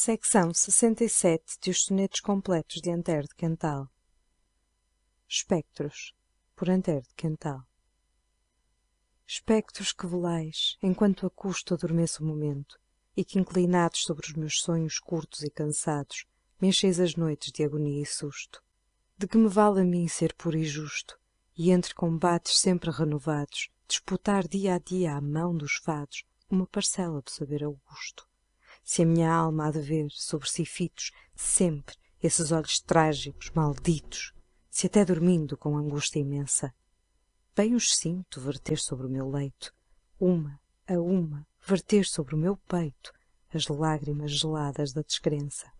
seção lxvii de os sonetos completos de antero de quental espectros por antero de quental espectros que velais enquanto a custo adormeço o momento e que inclinados sobre os meus sonhos curtos e cansados me encheis as noites de agonia e susto de que me vale a mim ser puro e justo e entre combates sempre renovados disputar dia a dia à mão dos fados uma parcela do saber augusto se a minha alma há de ver sobre si fitos sempre esses olhos trágicos malditos se até dormindo com angústia imensa bem os sinto verter sobre o meu leito uma a uma verter sobre o meu peito as lágrimas geladas da descrença